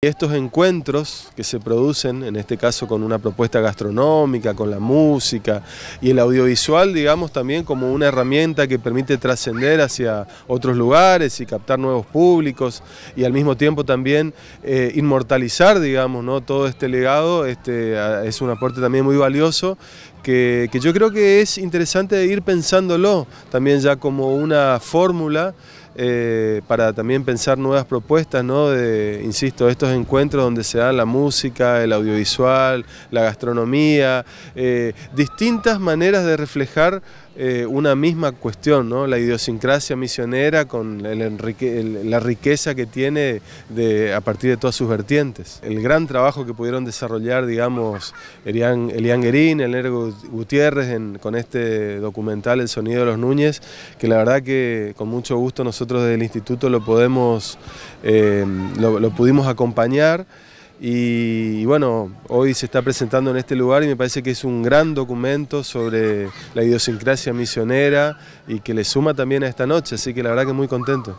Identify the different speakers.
Speaker 1: Estos encuentros que se producen, en este caso con una propuesta gastronómica, con la música y el audiovisual, digamos, también como una herramienta que permite trascender hacia otros lugares y captar nuevos públicos y al mismo tiempo también eh, inmortalizar, digamos, ¿no? todo este legado, este, es un aporte también muy valioso que, que yo creo que es interesante ir pensándolo también ya como una fórmula eh, para también pensar nuevas propuestas, ¿no? De, insisto, estos encuentros donde se dan la música, el audiovisual, la gastronomía, eh, distintas maneras de reflejar eh, una misma cuestión, ¿no? La idiosincrasia misionera con la riqueza que tiene a partir de todas sus vertientes. El gran trabajo que pudieron desarrollar, digamos, Elian, Elian el Elner Gutiérrez con este documental El sonido de los Núñez, que la verdad que con mucho gusto nosotros nosotros instituto eh, lo lo, pudimos acompañar y, y, bueno, hoy se está presentando en este lugar y me parece que es un gran documento sobre la idiosincrasia misionera y que le suma también a esta noche, así que la verdad que muy contento.